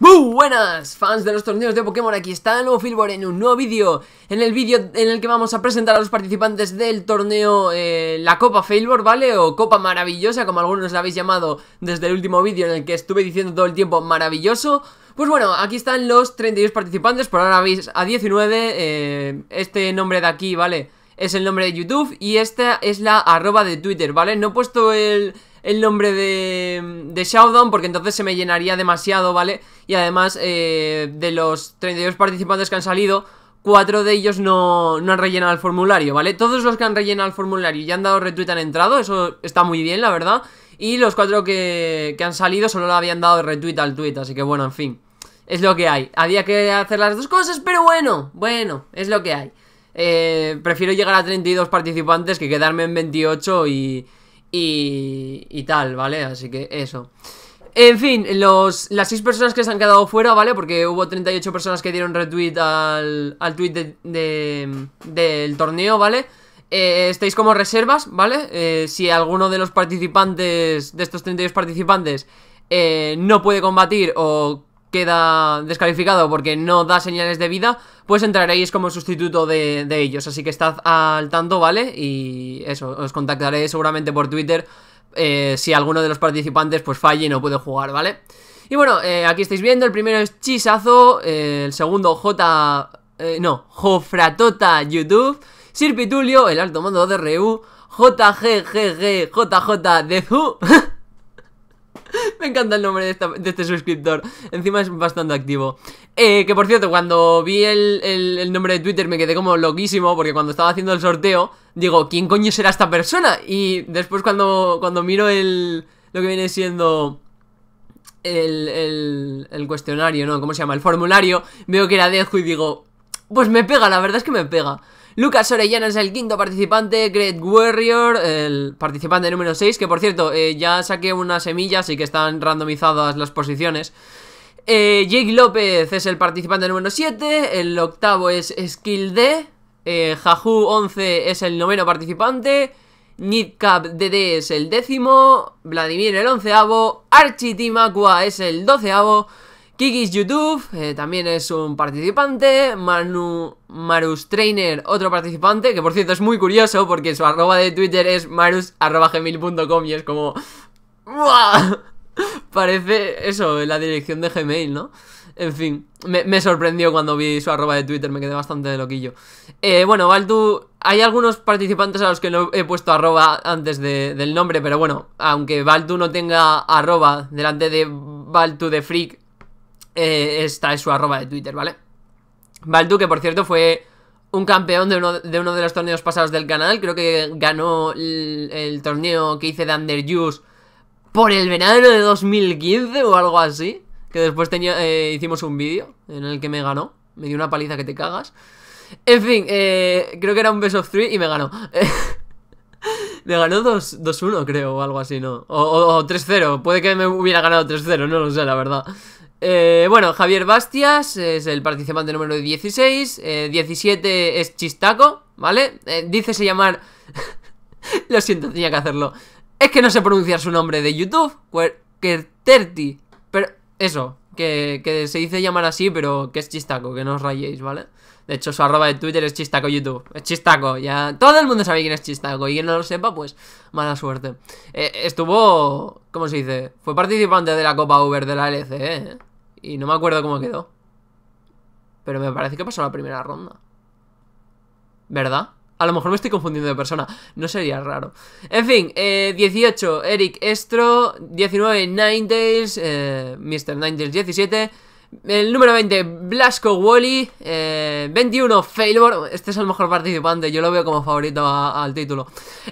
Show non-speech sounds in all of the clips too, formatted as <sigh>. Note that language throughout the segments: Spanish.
Muy buenas fans de los torneos de Pokémon, aquí está el nuevo Filbor en un nuevo vídeo En el vídeo en el que vamos a presentar a los participantes del torneo eh, La Copa failboard, ¿vale? O Copa Maravillosa, como algunos la habéis llamado desde el último vídeo en el que estuve diciendo todo el tiempo maravilloso Pues bueno, aquí están los 32 participantes, por ahora veis a 19 eh, Este nombre de aquí, ¿vale? Es el nombre de YouTube y esta es la arroba de Twitter, ¿vale? No he puesto el el nombre de, de Showdown. porque entonces se me llenaría demasiado, ¿vale? Y además, eh, de los 32 participantes que han salido, cuatro de ellos no, han rellenado el formulario, ¿vale? Todos los que han rellenado el formulario y han dado retweet han entrado, eso está muy bien, la verdad. Y los cuatro que, que han salido solo lo habían dado retweet al tweet, así que bueno, en fin. Es lo que hay. Había que hacer las dos cosas, pero bueno, bueno, es lo que hay. Eh, prefiero llegar a 32 participantes que quedarme en 28 y, y, tal, ¿vale? Así que eso. En fin, los, las 6 personas que se han quedado fuera, ¿vale? Porque hubo 38 personas que dieron retweet al, al tweet de, del torneo, ¿vale? Eh, estáis como reservas, ¿vale? Eh, si alguno de los participantes, de estos 32 participantes, eh, no puede combatir o queda descalificado porque no da señales de vida, pues entraréis como sustituto de, ellos. Así que estad al tanto, ¿vale? Y eso, os contactaré seguramente por Twitter eh, si alguno de los participantes pues falle y no puede jugar, ¿vale? Y bueno, eh, aquí estáis viendo, el primero es Chisazo, eh, el segundo J... no, Jofratota YouTube, Sirpitulio, el alto mando de RU, JGGG, JJ de <laughs> <laughs> Me encanta el nombre de, este suscriptor. Encima es bastante activo. Eh, que por cierto, cuando vi el, nombre de Twitter me quedé como loquísimo porque cuando estaba haciendo el sorteo, digo, ¿quién coño será esta persona? Y después cuando, cuando miro el, lo que viene siendo... El, el, cuestionario, ¿no? ¿Cómo se llama? El formulario. Veo que era dejo y digo, pues me pega, la verdad es que me pega. Lucas Orellana es el quinto participante, Great Warrior, el participante número 6, que por cierto, eh, ya saqué unas semillas y que están randomizadas las posiciones. Eh, Jake López es el participante número 7, el octavo es Skill D, eh, Jaju 11 es el noveno participante, Nidcap DD es el décimo, Vladimir el onceavo, Archie es el doceavo, Kikis YouTube eh, también es un participante. Manu Marus Trainer, otro participante, que por cierto es muy curioso porque su arroba de Twitter es marus.gmail.com y es como... <laughs> Parece eso, la dirección de Gmail, ¿no? En fin, me, sorprendió cuando vi su arroba de Twitter, me quedé bastante de loquillo. Eh, bueno, Valdu, hay algunos participantes a los que no he puesto arroba antes del nombre, pero bueno, aunque Valdu no tenga arroba delante de Valtu de Freak, eh, esta es su arroba de Twitter, ¿vale? Baldu, que por cierto fue un campeón de uno, de los torneos pasados del canal. Creo que ganó el, torneo que hice de Underjuice por el verano de 2015 o algo así. Que después tenía, eh, hicimos un vídeo en el que me ganó. Me dio una paliza que te cagas. En fin, eh, creo que era un best of three y me ganó. <laughs> me ganó 2-1, creo, o algo así, ¿no? o 3-0. Puede que me hubiera ganado 3-0, no lo sé, la verdad. Eh, bueno, Javier Bastias es el participante número 16. 17 eh, es Chistaco, ¿vale? Eh, dice se llamar. <laughs> Lo siento, tenía que hacerlo. Es que no sé pronunciar su nombre de YouTube. Querterti. Pero eso, que, que, se dice llamar así, pero que es Chistaco, que no os rayéis, ¿vale? De hecho, su arroba de Twitter es Chistaco YouTube. Es Chistaco, ya. Todo el mundo sabe quién es Chistaco. Y quien no lo sepa, pues mala suerte. Eh, estuvo. ¿Cómo se dice? Fue participante de la Copa Uber de la LCE, ¿eh? Y no me acuerdo cómo quedó. Pero me parece que pasó la primera ronda. ¿Verdad? A lo mejor me estoy confundiendo de persona. No sería raro. En fin, 18, eh, Eric Estro. 19, Ninetales. Eh, Mr. Ninetales 17. El número 20, Blasco Wally. 21, eh, Failbor. Este es el mejor participante. Yo lo veo como favorito al título.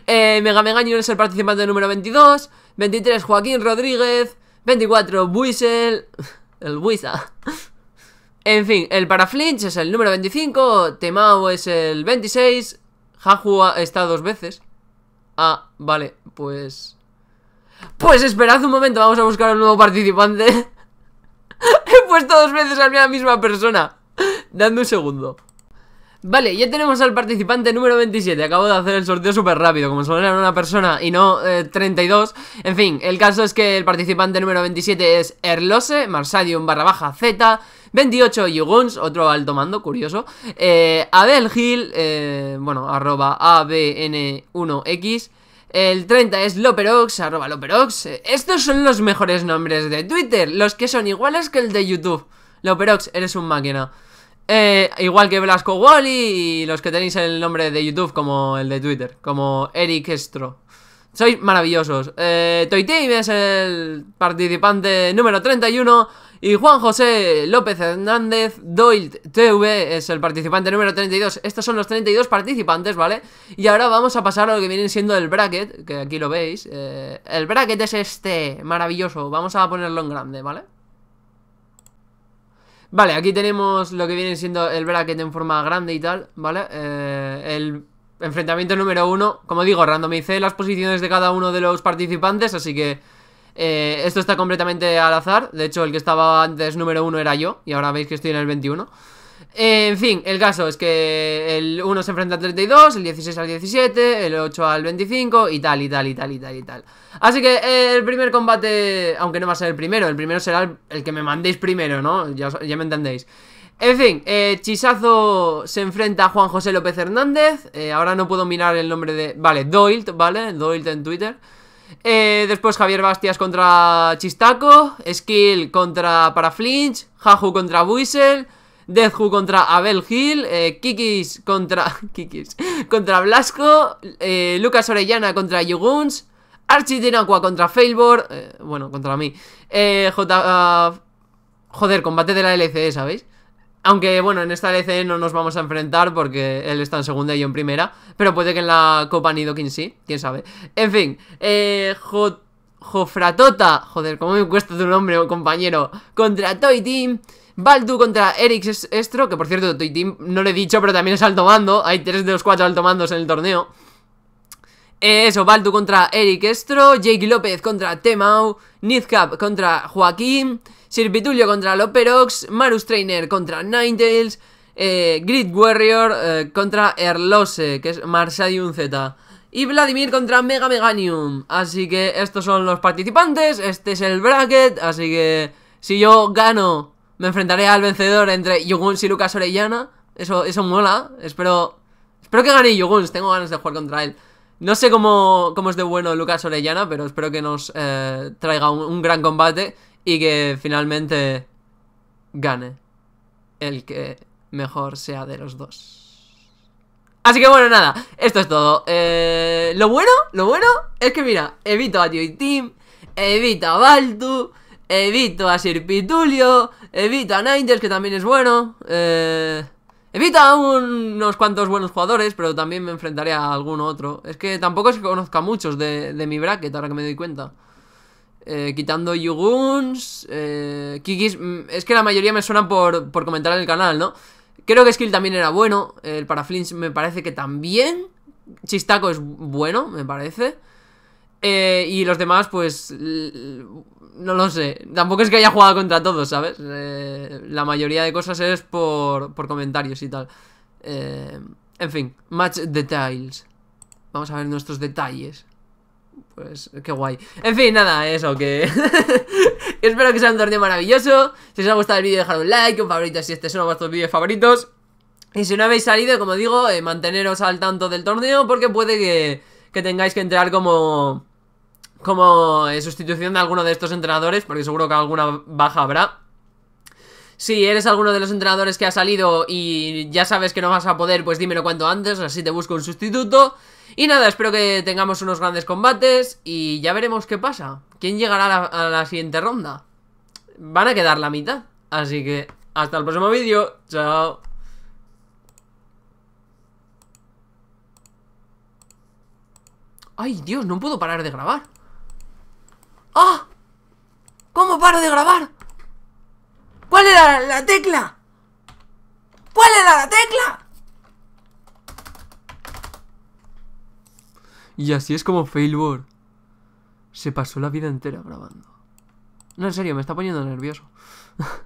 Eh, Mega Megaño es el participante número 22. 23, Joaquín Rodríguez. 24, Buisel. <laughs> El Wiza. <laughs> en fin, el Paraflinch es el número 25, Temao es el 26, Hajua está dos veces. Ah, vale, pues... Pues esperad un momento, vamos a buscar un nuevo participante. <laughs> He puesto dos veces a la misma persona. dando un segundo. Vale, ya tenemos al participante número 27 Acabo de hacer el sorteo súper rápido Como solo era una persona y no 32 eh, En fin, el caso es que el participante número 27 es Erlose Marsadium barra baja Z 28 Yuguns, otro alto mando, curioso eh, Abel Gil, eh, bueno, arroba ABN1X el 30 es Loperox, arroba Loperox. Estos son los mejores nombres de Twitter, los que son iguales que el de YouTube. Loperox, eres un máquina. Eh, igual que Blasco Wally y los que tenéis el nombre de YouTube como el de Twitter, como Eric Estro. Sois maravillosos. Eh, Toy es el participante número 31 y Juan José López Hernández Doyle TV es el participante número 32. Estos son los 32 participantes, ¿vale? Y ahora vamos a pasar a lo que viene siendo el bracket, que aquí lo veis. Eh, el bracket es este, maravilloso. Vamos a ponerlo en grande, ¿vale? Vale, aquí tenemos lo que viene siendo el bracket en forma grande y tal, ¿vale? Eh, el enfrentamiento número uno, como digo, randomicé las posiciones de cada uno de los participantes, así que eh, esto está completamente al azar. De hecho, el que estaba antes número uno era yo, y ahora veis que estoy en el 21. Eh, en fin, el caso es que el 1 se enfrenta al 32, el 16 al 17, el 8 al 25 y tal, y tal, y tal, y tal, y tal. Así que eh, el primer combate, aunque no va a ser el primero, el primero será el, que me mandéis primero, ¿no? Ya, me entendéis. En fin, eh, Chisazo se enfrenta a Juan José López Hernández. ahora no puedo mirar el nombre de... Vale, Doyle ¿vale? Doyle en Twitter. después Javier Bastias contra Chistaco, Skill contra Paraflinch, Jaju contra Buisel, Who contra Abel Hill eh, Kikis contra... <laughs> Kikis... Contra Blasco, eh, Lucas Orellana contra Yuguns, Archie contra Failboard, eh, bueno, contra mí, J... Ah, joder, combate de la LCE, ¿sabéis? Aunque bueno, en esta LCE no nos vamos a enfrentar porque él está en segunda y yo en primera. Pero puede que en la Copa Nidoking sí, quién sabe. En fin, Jofratota, joder, cómo me cuesta tu nombre, compañero, contra Toy Team. Baldu contra Eric Estro, que por cierto, no lo he dicho, pero también es alto mando. Hay tres de los cuatro alto mandos en el torneo. Eh, eso, Baldu contra Eric Estro, Jake López contra Temau, Nizcap contra Joaquín, Sirpitulio contra Loperox, Marus Trainer contra Ninetales, eh, Grid Warrior eh, contra Erlose, que es Marsadium Z. Y Vladimir contra Mega Meganium. Así que estos son los participantes. Este es el bracket. Así que si yo gano me enfrentaré al vencedor entre Yuguns y Lucas Orellana. Eso, eso mola. Espero. Espero que gane Yuguns. Tengo ganas de jugar contra él. No sé cómo, es de bueno Lucas Orellana, pero espero que nos eh, traiga un, gran combate y que finalmente gane el que mejor sea de los dos. Así que bueno, nada, esto es todo. Eh, lo bueno, lo bueno es que mira, evito a Tio Team, evito a Baltu. Evito a Sir Pitulio. Evito a Nigel, que también es bueno. Eh, evito a unos cuantos buenos jugadores, pero también me enfrentaré a algún otro. Es que tampoco es que conozca muchos de, mi bracket, ahora que me doy cuenta. Eh, quitando Yuguns, eh, Kikis. Mm, es que la mayoría me suenan por, por comentar en el canal, ¿no? Creo que Skill también era bueno. El para Flinch me parece que también. Chistaco es bueno, me parece. Eh, y los demás, pues... No lo sé. Tampoco es que haya jugado contra todos, ¿sabes? Eh, la mayoría de cosas es por, por comentarios y tal. Eh, en fin, match details. Vamos a ver nuestros detalles. Pues qué guay. En fin, nada, eso que... <laughs> Espero que sea un torneo maravilloso. Si os ha gustado el vídeo, dejad un like, un favorito si este es uno de vuestros vídeos favoritos. Y si no habéis salido, como digo, manteneros al tanto del torneo porque puede que que tengáis que entrar como como eh, sustitución de alguno de estos entrenadores, porque seguro que alguna baja habrá. Si eres alguno de los entrenadores que ha salido y ya sabes que no vas a poder, pues dímelo cuanto antes, así te busco un sustituto. Y nada, espero que tengamos unos grandes combates y ya veremos qué pasa. ¿Quién llegará a la, a la siguiente ronda? Van a quedar la mitad. Así que hasta el próximo vídeo. Chao. ¡Ay, Dios! No puedo parar de grabar ¡Ah! ¿Cómo paro de grabar? ¿Cuál era la tecla? ¿Cuál era la tecla? Y así es como Failboard se pasó la vida entera grabando. No, en serio, me está poniendo nervioso. <laughs>